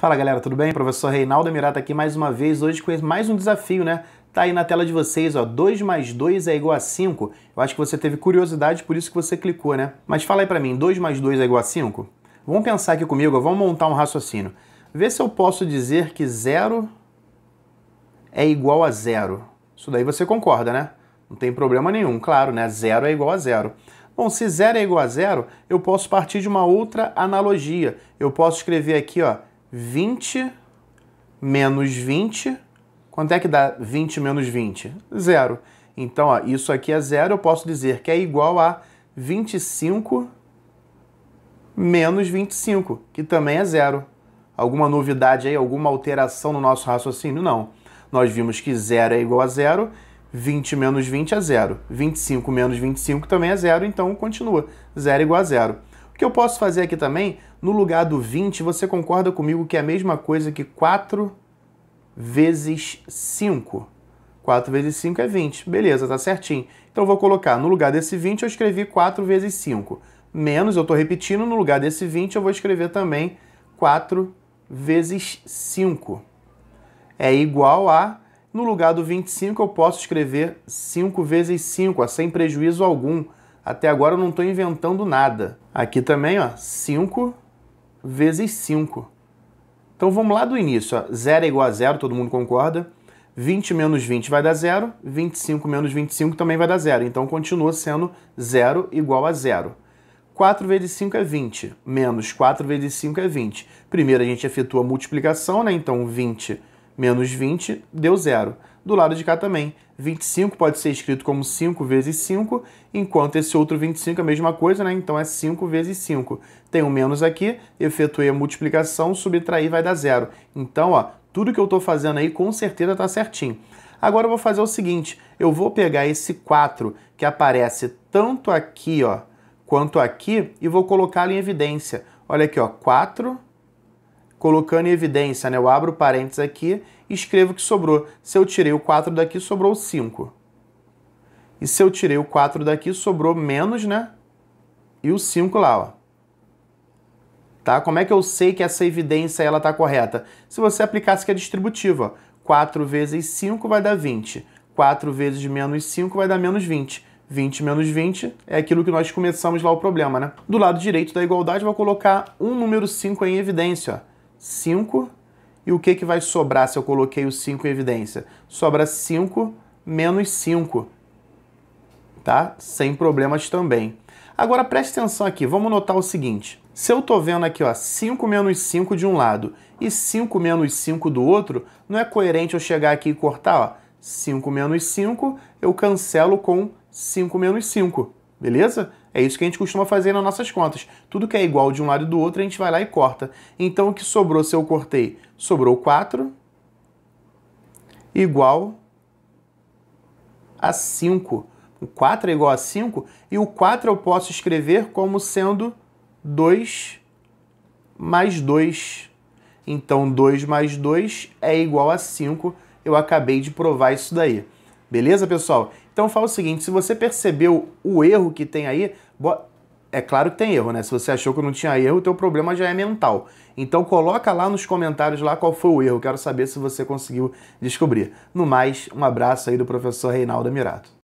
Fala galera, tudo bem? Professor Reinaldo Mirata aqui mais uma vez, hoje com mais um desafio, né? Tá aí na tela de vocês, ó, 2 mais 2 é igual a 5. Eu acho que você teve curiosidade, por isso que você clicou, né? Mas fala aí pra mim, 2 mais 2 é igual a 5? Vamos pensar aqui comigo, vamos montar um raciocínio. Vê se eu posso dizer que zero é igual a zero. Isso daí você concorda, né? Não tem problema nenhum, claro, né? Zero é igual a zero. Bom, se zero é igual a zero, eu posso partir de uma outra analogia. Eu posso escrever aqui, ó, 20 menos 20. Quanto é que dá 20 menos 20? Zero. Então, ó, isso aqui é zero, eu posso dizer que é igual a 25 menos 25, que também é zero. Alguma novidade aí, alguma alteração no nosso raciocínio? Não. Nós vimos que zero é igual a zero, 20 menos 20 é zero. 25 menos 25 também é zero, então continua. Zero é igual a zero. O que eu posso fazer aqui também no lugar do 20, você concorda comigo que é a mesma coisa que 4 vezes 5? 4 vezes 5 é 20. Beleza, tá certinho. Então eu vou colocar no lugar desse 20, eu escrevi 4 vezes 5. Menos, eu estou repetindo, no lugar desse 20, eu vou escrever também 4 vezes 5. É igual a. No lugar do 25, eu posso escrever 5 vezes 5, ó, sem prejuízo algum. Até agora eu não estou inventando nada. Aqui também, ó, 5 vezes 5. Então vamos lá do início. 0 é igual a 0, todo mundo concorda. 20 menos 20 vai dar 0. 25 menos 25 também vai dar 0. Então continua sendo 0 igual a 0. 4 vezes 5 é 20. Menos 4 vezes 5 é 20. Primeiro a gente efetua a multiplicação, né? Então 20 menos 20 deu 0 do lado de cá também. 25 pode ser escrito como 5 vezes 5, enquanto esse outro 25 é a mesma coisa, né? Então é 5 vezes 5. Tem um menos aqui, efetuei a multiplicação, subtrair vai dar zero. Então, ó, tudo que eu estou fazendo aí com certeza está certinho. Agora eu vou fazer o seguinte, eu vou pegar esse 4 que aparece tanto aqui, ó, quanto aqui e vou colocá-lo em evidência. Olha aqui, ó, 4 colocando em evidência, né? Eu abro parênteses aqui e escrevo que sobrou. Se eu tirei o 4 daqui, sobrou 5. E se eu tirei o 4 daqui, sobrou menos, né? E o 5 lá, ó. Tá? Como é que eu sei que essa evidência ela tá correta? Se você aplicasse que é distributiva, 4 vezes 5 vai dar 20. 4 vezes menos 5 vai dar menos 20. 20 menos 20 é aquilo que nós começamos lá o problema, né? Do lado direito da igualdade, eu vou colocar um número 5 em evidência, ó. 5. E o que, que vai sobrar se eu coloquei o 5 em evidência? Sobra 5 menos 5, tá? Sem problemas também. Agora preste atenção aqui, vamos notar o seguinte. Se eu estou vendo aqui, ó, 5 menos 5 de um lado e 5 menos 5 do outro, não é coerente eu chegar aqui e cortar, ó. 5 menos 5, eu cancelo com 5 menos 5, beleza? É isso que a gente costuma fazer nas nossas contas. Tudo que é igual de um lado e do outro, a gente vai lá e corta. Então, o que sobrou se eu cortei? Sobrou 4 igual a 5. O 4 é igual a 5 e o 4 eu posso escrever como sendo 2 mais 2. Então, 2 mais 2 é igual a 5. Eu acabei de provar isso daí. Beleza, pessoal? Então fala o seguinte, se você percebeu o erro que tem aí, é claro que tem erro, né? Se você achou que não tinha erro, o teu problema já é mental. Então coloca lá nos comentários lá qual foi o erro, quero saber se você conseguiu descobrir. No mais, um abraço aí do professor Reinaldo Mirato.